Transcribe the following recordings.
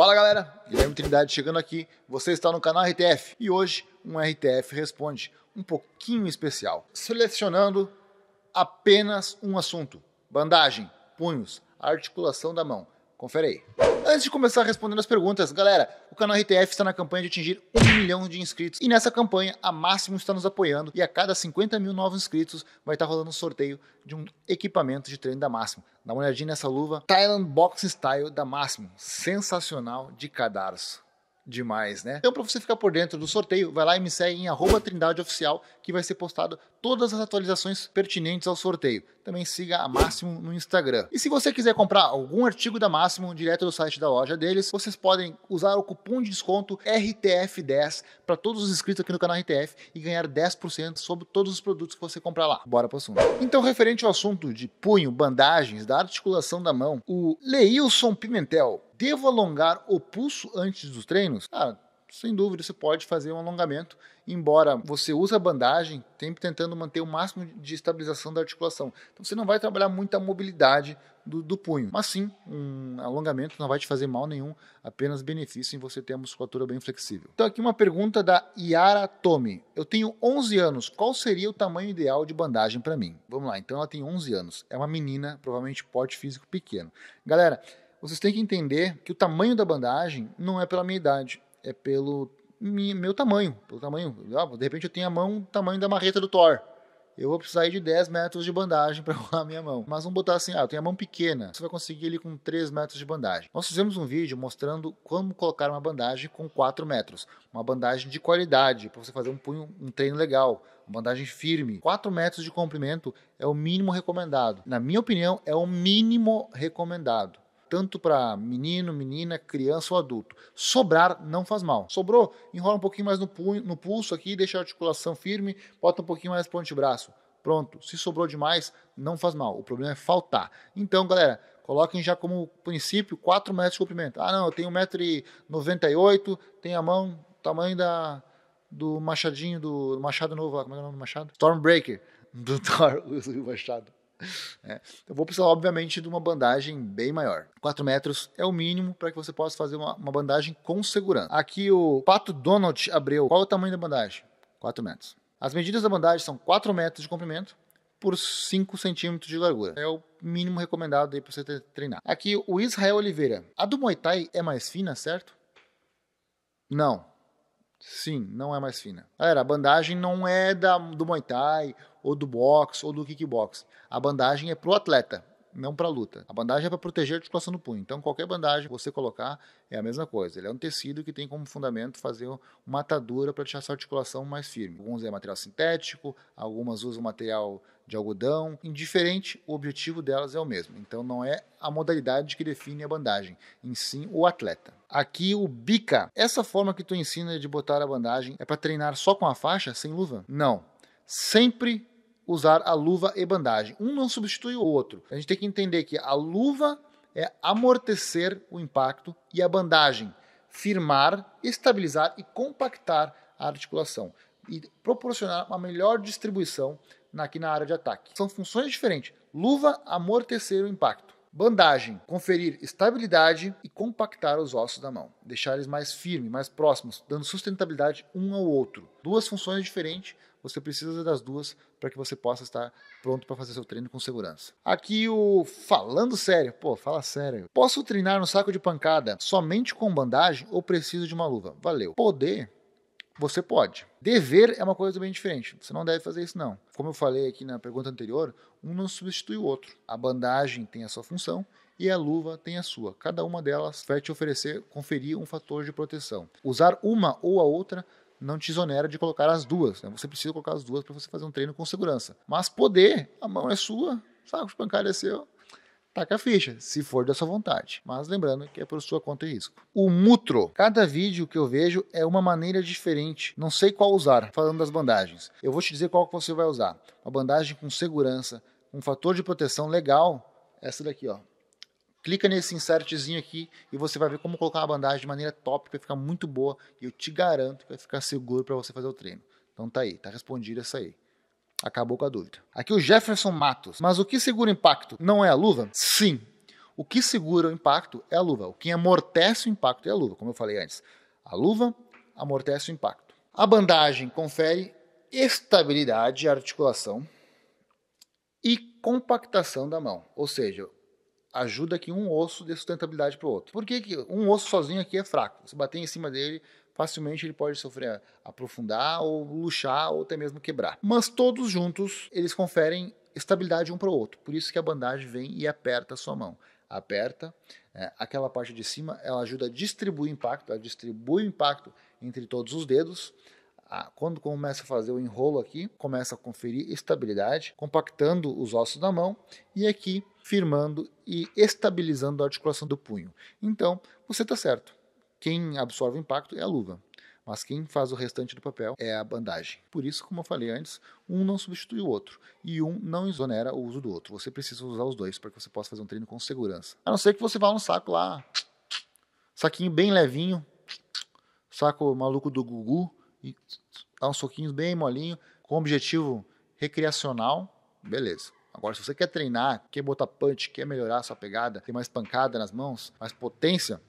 Fala galera, Guilherme Trindade chegando aqui, você está no canal RTF e hoje um RTF responde um pouquinho especial, selecionando apenas um assunto: bandagem, punhos, articulação da mão. Confere aí. Antes de começar respondendo as perguntas, galera, o canal RTF está na campanha de atingir um milhão de inscritos. E nessa campanha, a Máximo está nos apoiando e a cada 50 mil novos inscritos vai estar tá rolando um sorteio de um equipamento de treino da Máximo. Dá uma olhadinha nessa luva Thailand Boxing Style da Máximo. Sensacional de cadarço demais, né? Então, para você ficar por dentro do sorteio, vai lá e me segue em arroba Trindade Oficial, que vai ser postado todas as atualizações pertinentes ao sorteio também siga a Máximo no Instagram. E se você quiser comprar algum artigo da Máximo direto do site da loja deles, vocês podem usar o cupom de desconto RTF10 para todos os inscritos aqui no canal RTF e ganhar 10% sobre todos os produtos que você comprar lá. Bora pro assunto. Então, referente ao assunto de punho, bandagens, da articulação da mão, o Leilson Pimentel, devo alongar o pulso antes dos treinos? Cara, ah, sem dúvida você pode fazer um alongamento, embora você use a bandagem, sempre tentando manter o máximo de estabilização da articulação. Então você não vai trabalhar muita mobilidade do, do, punho, mas sim um alongamento não vai te fazer mal nenhum, apenas benefício em você ter a musculatura bem flexível. Então aqui uma pergunta da Yara Tome. Eu tenho 11 anos, qual seria o tamanho ideal de bandagem para mim? Vamos lá, então ela tem 11 anos, é uma menina, provavelmente porte físico pequeno. Galera, vocês têm que entender que o tamanho da bandagem não é pela minha idade, é pelo meu tamanho, pelo tamanho. Ah, de repente eu tenho a mão tamanho da marreta do Thor. Eu vou precisar de 10 metros de bandagem para rolar a minha mão. Mas vamos botar assim, ah, eu tenho a mão pequena, você vai conseguir ele com 3 metros de bandagem. Nós fizemos um vídeo mostrando como colocar uma bandagem com 4 metros. Uma bandagem de qualidade, para você fazer um punho, um treino legal. Uma bandagem firme. 4 metros de comprimento é o mínimo recomendado. Na minha opinião, é o mínimo recomendado tanto para menino, menina, criança ou adulto. Sobrar não faz mal. Sobrou, enrola um pouquinho mais no, punho, no pulso aqui, deixa a articulação firme, bota um pouquinho mais para o antebraço. Pronto, se sobrou demais, não faz mal. O problema é faltar. Então, galera, coloquem já como princípio 4 metros de comprimento. Ah, não, eu tenho 1,98m, tenho a mão tamanho da, do machadinho, do, do machado novo como é, é o nome do machado? Stormbreaker, do Thor, o machado. É. Eu vou precisar, obviamente, de uma bandagem bem maior. 4 metros é o mínimo para que você possa fazer uma, uma bandagem com segurança. Aqui o Pato Donald abriu. Qual é o tamanho da bandagem? 4 metros. As medidas da bandagem são 4 metros de comprimento por 5 centímetros de largura. É o mínimo recomendado aí para você treinar. Aqui o Israel Oliveira. A do Muay Thai é mais fina, certo? Não. Sim, não é mais fina. Galera, a bandagem não é da, do Muay Thai ou do boxe, ou do kickbox. A bandagem é pro atleta, não para luta. A bandagem é para proteger a articulação do punho. Então, qualquer bandagem que você colocar é a mesma coisa. Ele é um tecido que tem como fundamento fazer uma atadura para deixar essa articulação mais firme. Alguns é material sintético, algumas usam material de algodão. Indiferente, o objetivo delas é o mesmo. Então, não é a modalidade que define a bandagem, em si o atleta. Aqui o bica. Essa forma que tu ensina de botar a bandagem é para treinar só com a faixa, sem luva? Não. Sempre usar a luva e bandagem. Um não substitui o outro. A gente tem que entender que a luva é amortecer o impacto e a bandagem firmar, estabilizar e compactar a articulação e proporcionar uma melhor distribuição aqui na área de ataque. São funções diferentes. Luva amortecer o impacto. Bandagem, conferir estabilidade e compactar os ossos da mão, deixar eles mais firmes, mais próximos, dando sustentabilidade um ao outro. Duas funções diferentes, você precisa das duas para que você possa estar pronto para fazer seu treino com segurança. Aqui o falando sério, pô, fala sério. Posso treinar no saco de pancada somente com bandagem ou preciso de uma luva? Valeu. Poder você pode. Dever é uma coisa bem diferente. Você não deve fazer isso, não. Como eu falei aqui na pergunta anterior, um não substitui o outro. A bandagem tem a sua função e a luva tem a sua. Cada uma delas vai te oferecer, conferir um fator de proteção. Usar uma ou a outra não te exonera de colocar as duas. Né? Você precisa colocar as duas para você fazer um treino com segurança. Mas poder, a mão é sua, saco de pancada é seu, taca a ficha, se for da sua vontade. Mas lembrando que é por sua conta e risco. O Mutro. Cada vídeo que eu vejo é uma maneira diferente. Não sei qual usar, falando das bandagens. Eu vou te dizer qual que você vai usar. Uma bandagem com segurança, um fator de proteção legal. Essa daqui, ó clica nesse insertzinho aqui e você vai ver como colocar uma bandagem de maneira top, que vai ficar muito boa e eu te garanto que vai ficar seguro para você fazer o treino. Então tá aí, tá respondido essa aí. Acabou com a dúvida. Aqui é o Jefferson Matos. Mas o que segura o impacto? Não é a luva? Sim. O que segura o impacto é a luva. O que amortece o impacto é a luva, como eu falei antes. A luva amortece o impacto. A bandagem confere estabilidade à articulação e compactação da mão. Ou seja, ajuda que um osso dê sustentabilidade para o outro. Por que, que um osso sozinho aqui é fraco? Você bater em cima dele, facilmente ele pode sofrer eh, aprofundar ou luxar ou até mesmo quebrar. Mas todos juntos eles conferem estabilidade um para o outro. Por isso que a bandagem vem e aperta a sua mão. Aperta, é, aquela parte de cima ela ajuda a distribuir o impacto, ela distribui o impacto entre todos os dedos a, ah, quando começa a fazer o enrolo aqui, começa a conferir estabilidade, compactando os ossos da mão e aqui firmando e estabilizando a articulação do punho. Então, você está certo. Quem absorve o impacto é a luva, mas quem faz o restante do papel é a bandagem. Por isso, como eu falei antes, um não substitui o outro e um não exonera o uso do outro. Você precisa usar os dois para que você possa fazer um treino com segurança. A não ser que você vá no saco lá, saquinho bem levinho, saco maluco do Gugu, e dá uns soquinhos bem molinho, com objetivo recreacional, beleza. Agora, se você quer treinar, quer botar punch, quer melhorar sua pegada, ter mais pancada nas mãos, mais potência,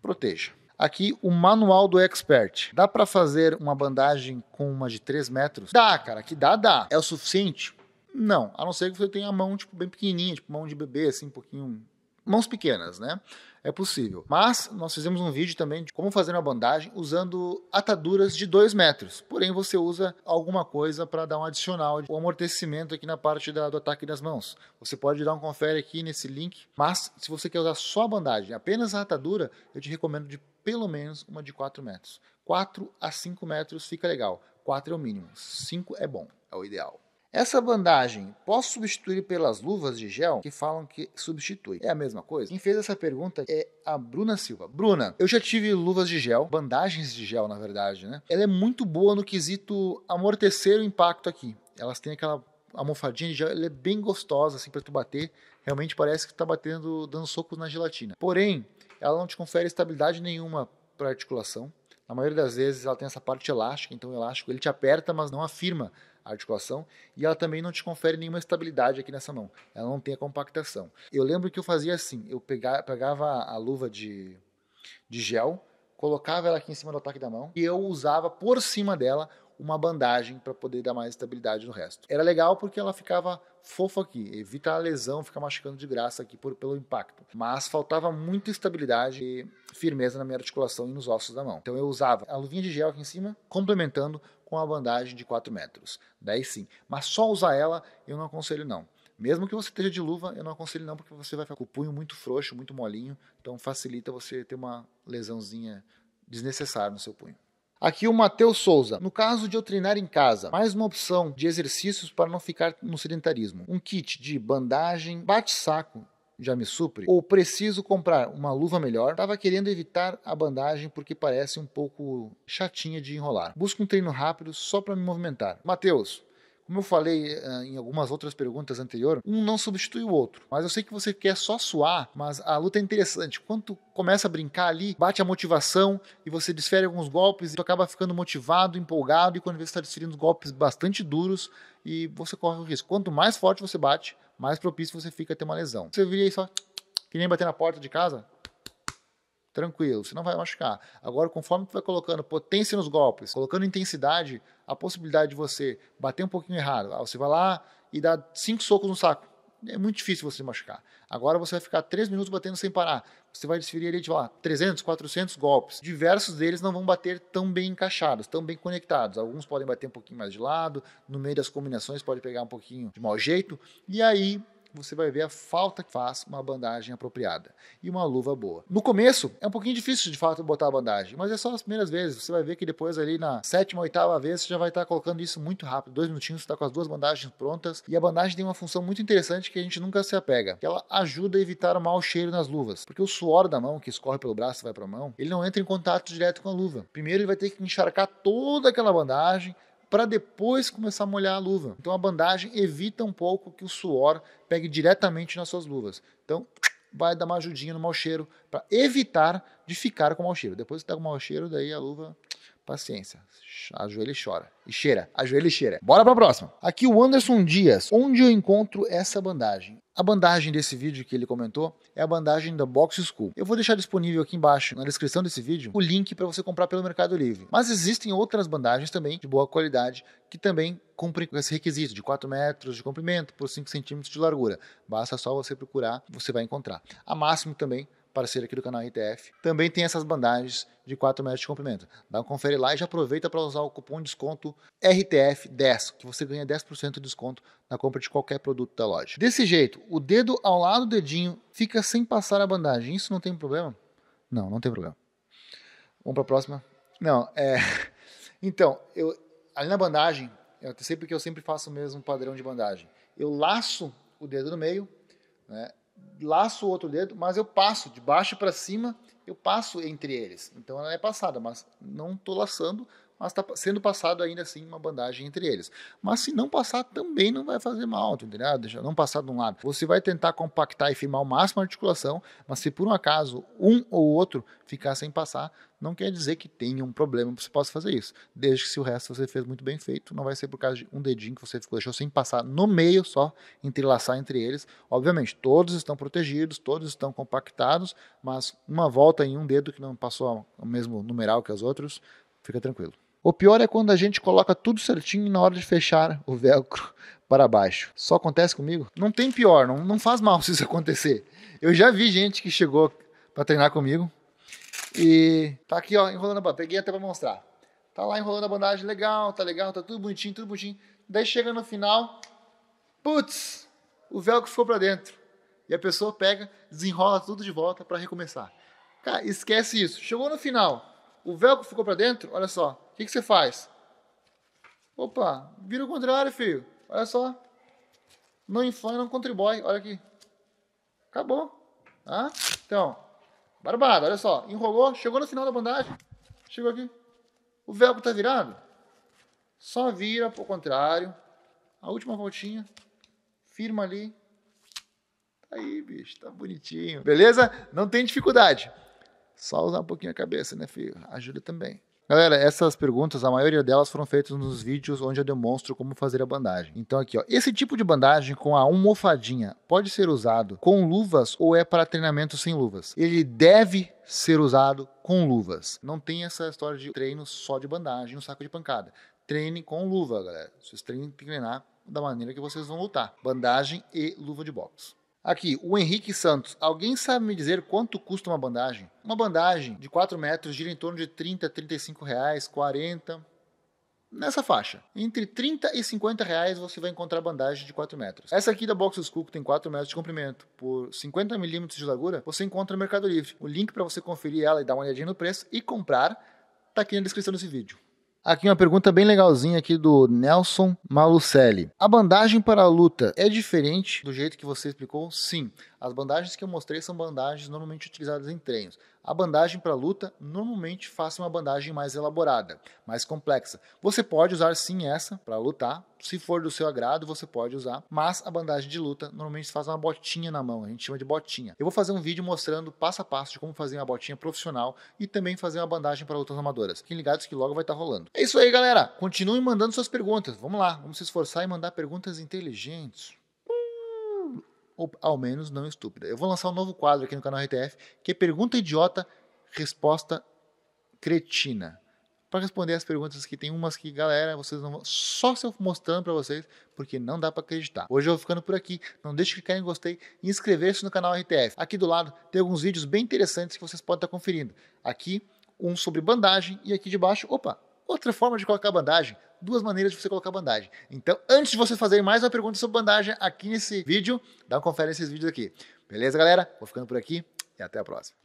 proteja. Aqui o manual do expert. Dá para fazer uma bandagem com uma de 3 metros? Dá, cara, que dá, dá. É o suficiente? Não, a não ser que você tenha a mão tipo, bem pequenininha, tipo mão de bebê, assim, um pouquinho. Mãos pequenas, né? é possível. Mas nós fizemos um vídeo também de como fazer uma bandagem usando ataduras de 2 metros. Porém, você usa alguma coisa para dar um adicional, um amortecimento aqui na parte da, do ataque das mãos. Você pode dar um confere aqui nesse link. Mas se você quer usar só a bandagem, apenas a atadura, eu te recomendo de pelo menos uma de 4 metros. 4 a 5 metros fica legal. 4 é o mínimo, 5 é bom, é o ideal. Essa bandagem posso substituir pelas luvas de gel que falam que substitui? É a mesma coisa? Quem fez essa pergunta é a Bruna Silva. Bruna, eu já tive luvas de gel, bandagens de gel, na verdade, né? Ela é muito boa no quesito amortecer o impacto aqui. Elas têm aquela almofadinha de gel, ela é bem gostosa, assim, para tu bater. Realmente parece que tá batendo, dando socos na gelatina. Porém, ela não te confere estabilidade nenhuma para articulação. Na maioria das vezes ela tem essa parte elástica, então o elástico ele te aperta, mas não afirma articulação e ela também não te confere nenhuma estabilidade aqui nessa mão. Ela não tem a compactação. Eu lembro que eu fazia assim, eu pegava a luva de, de gel, colocava ela aqui em cima do ataque da mão e eu usava por cima dela uma bandagem para poder dar mais estabilidade no resto. Era legal porque ela ficava fofa aqui, evita a lesão, fica machucando de graça aqui por, pelo impacto. Mas faltava muita estabilidade e firmeza na minha articulação e nos ossos da mão. Então eu usava a luvinha de gel aqui em cima, complementando com a bandagem de 4 metros. Daí sim. Mas só usar ela eu não aconselho não. Mesmo que você esteja de luva, eu não aconselho não, porque você vai ficar com o punho muito frouxo, muito molinho, então facilita você ter uma lesãozinha desnecessária no seu punho. Aqui o Matheus Souza. No caso de eu treinar em casa, mais uma opção de exercícios para não ficar no sedentarismo. Um kit de bandagem, bate-saco já me supre? Ou preciso comprar uma luva melhor? Tava querendo evitar a bandagem porque parece um pouco chatinha de enrolar. Busco um treino rápido só para me movimentar. Matheus, como eu falei eh, em algumas outras perguntas anterior, um não substitui o outro. Mas eu sei que você quer só suar, mas a luta é interessante. Quando começa a brincar ali, bate a motivação e você desfere alguns golpes e tu acaba ficando motivado, empolgado e quando você está desferindo golpes bastante duros e você corre o risco. Quanto mais forte você bate, mais propício você fica a ter uma lesão. Você viria aí só que nem bater na porta de casa, tranquilo, você não vai machucar. Agora, conforme tu vai colocando potência nos golpes, colocando intensidade, a possibilidade de você bater um pouquinho errado, ah, você vai lá e dá cinco socos no saco, é muito difícil você machucar. Agora você vai ficar três minutos batendo sem parar. Você vai desferir ali de lá 300, 400 golpes. Diversos deles não vão bater tão bem encaixados, tão bem conectados. Alguns podem bater um pouquinho mais de lado, no meio das combinações pode pegar um pouquinho de mau jeito. E aí você vai ver a falta que faz uma bandagem apropriada e uma luva boa. No começo, é um pouquinho difícil de fato botar a bandagem, mas é só as primeiras vezes. Você vai ver que depois, ali na sétima, oitava vez, você já vai estar tá colocando isso muito rápido. Dois minutinhos, você está com as duas bandagens prontas. E a bandagem tem uma função muito interessante que a gente nunca se apega, que ela ajuda a evitar o mau cheiro nas luvas, porque o suor da mão que escorre pelo braço e vai para a mão, ele não entra em contato direto com a luva. Primeiro, ele vai ter que encharcar toda aquela bandagem para depois começar a molhar a luva. Então a bandagem evita um pouco que o suor pegue diretamente nas suas luvas. Então vai dar uma ajudinha no mau cheiro para evitar de ficar com mau cheiro. Depois que está com o mau cheiro, daí a luva Paciência. Ajoelha e chora. E cheira. Ajoelha e cheira. Bora pra próxima. Aqui o Anderson Dias. Onde eu encontro essa bandagem? A bandagem desse vídeo que ele comentou é a bandagem da Box School. Eu vou deixar disponível aqui embaixo, na descrição desse vídeo, o link para você comprar pelo Mercado Livre. Mas existem outras bandagens também de boa qualidade que também cumprem esse requisito de 4 metros de comprimento por 5 centímetros de largura. Basta só você procurar, você vai encontrar. A Máximo também parceira aqui do canal ITF, também tem essas bandagens de 4 metros de comprimento. Dá uma confere lá e já aproveita para usar o cupom de desconto RTF10, que você ganha 10% de desconto na compra de qualquer produto da loja. Desse jeito, o dedo ao lado do dedinho fica sem passar a bandagem. Isso não tem problema? Não, não tem problema. Vamos para a próxima? Não, é. Então, eu, ali na bandagem, eu sei porque eu sempre faço o mesmo padrão de bandagem. Eu laço o dedo no meio, né? laço o outro dedo, mas eu passo de baixo para cima, eu passo entre eles. Então ela é passada, mas não estou laçando, mas está sendo passado ainda assim uma bandagem entre eles. Mas se não passar, também não vai fazer mal, tá entendeu? Deixa não passar de um lado. Você vai tentar compactar e firmar o máximo a articulação, mas se por um acaso um ou outro ficar sem passar, não quer dizer que tenha um problema você possa fazer isso. Desde que se o resto você fez muito bem feito, não vai ser por causa de um dedinho que você ficou, deixou sem passar no meio só, entrelaçar entre eles. Obviamente, todos estão protegidos, todos estão compactados, mas uma volta em um dedo que não passou o mesmo numeral que os outros, fica tranquilo. O pior é quando a gente coloca tudo certinho na hora de fechar o velcro para baixo. Só acontece comigo? Não tem pior, não, não faz mal se isso acontecer. Eu já vi gente que chegou para treinar comigo e tá aqui, ó, enrolando a bandagem. Peguei até para mostrar. Tá lá enrolando a bandagem, legal, tá legal, tá tudo bonitinho, tudo bonitinho. Daí chega no final, putz, o velcro ficou para dentro. E a pessoa pega, desenrola tudo de volta para recomeçar. Cara, esquece isso. Chegou no final, o velcro ficou para dentro, olha só, o que, que você faz? Opa, vira o contrário, filho. Olha só. Não inflama, não contribui. Olha aqui. Acabou. Ah? Então, barbado, olha só. Enrolou, chegou no final da bandagem. Chegou aqui. O velcro está virado. Só vira para o contrário. A última voltinha. Firma ali. Tá aí, bicho. Tá bonitinho. Beleza? Não tem dificuldade. Só usar um pouquinho a cabeça, né, filho? Ajuda também. Galera, essas perguntas, a maioria delas foram feitas nos vídeos onde eu demonstro como fazer a bandagem. Então aqui, ó, esse tipo de bandagem com a almofadinha pode ser usado com luvas ou é para treinamento sem luvas? Ele deve ser usado com luvas. Não tem essa história de treino só de bandagem no saco de pancada. Treine com luva, galera. Vocês treinem, que treinar da maneira que vocês vão lutar. Bandagem e luva de boxe. Aqui, o Henrique Santos. Alguém sabe me dizer quanto custa uma bandagem? Uma bandagem de 4 metros gira em torno de 30, 35 reais, 40. Nessa faixa. Entre 30 e 50 reais você vai encontrar bandagem de 4 metros. Essa aqui da Boxes Cook tem 4 metros de comprimento por 50 milímetros de largura. Você encontra no Mercado Livre. O link para você conferir ela e dar uma olhadinha no preço e comprar está aqui na descrição desse vídeo. Aqui uma pergunta bem legalzinha aqui do Nelson Malucelli. A bandagem para a luta é diferente do jeito que você explicou? Sim. As bandagens que eu mostrei são bandagens normalmente utilizadas em treinos. A bandagem para luta, normalmente faça uma bandagem mais elaborada, mais complexa. Você pode usar sim essa para lutar, se for do seu agrado, você pode usar, mas a bandagem de luta normalmente faz uma botinha na mão, a gente chama de botinha. Eu vou fazer um vídeo mostrando passo a passo de como fazer uma botinha profissional e também fazer uma bandagem para lutas amadoras. Fiquem ligados que logo vai estar tá rolando. É isso aí, galera. Continuem mandando suas perguntas. Vamos lá, vamos se esforçar e mandar perguntas inteligentes ou ao menos não estúpida. Eu vou lançar um novo quadro aqui no canal RTF, que é pergunta idiota, resposta cretina. Para responder as perguntas que tem umas que, galera, vocês não vão, só se eu mostrando para vocês, porque não dá para acreditar. Hoje eu vou ficando por aqui. Não deixe de clicar em gostei e inscrever-se no canal RTF. Aqui do lado tem alguns vídeos bem interessantes que vocês podem estar conferindo. Aqui um sobre bandagem e aqui de baixo, opa, Outra forma de colocar bandagem, duas maneiras de você colocar bandagem. Então, antes de você fazer mais uma pergunta sobre bandagem aqui nesse vídeo, dá uma conferência nesses vídeos aqui. Beleza, galera? Vou ficando por aqui e até a próxima.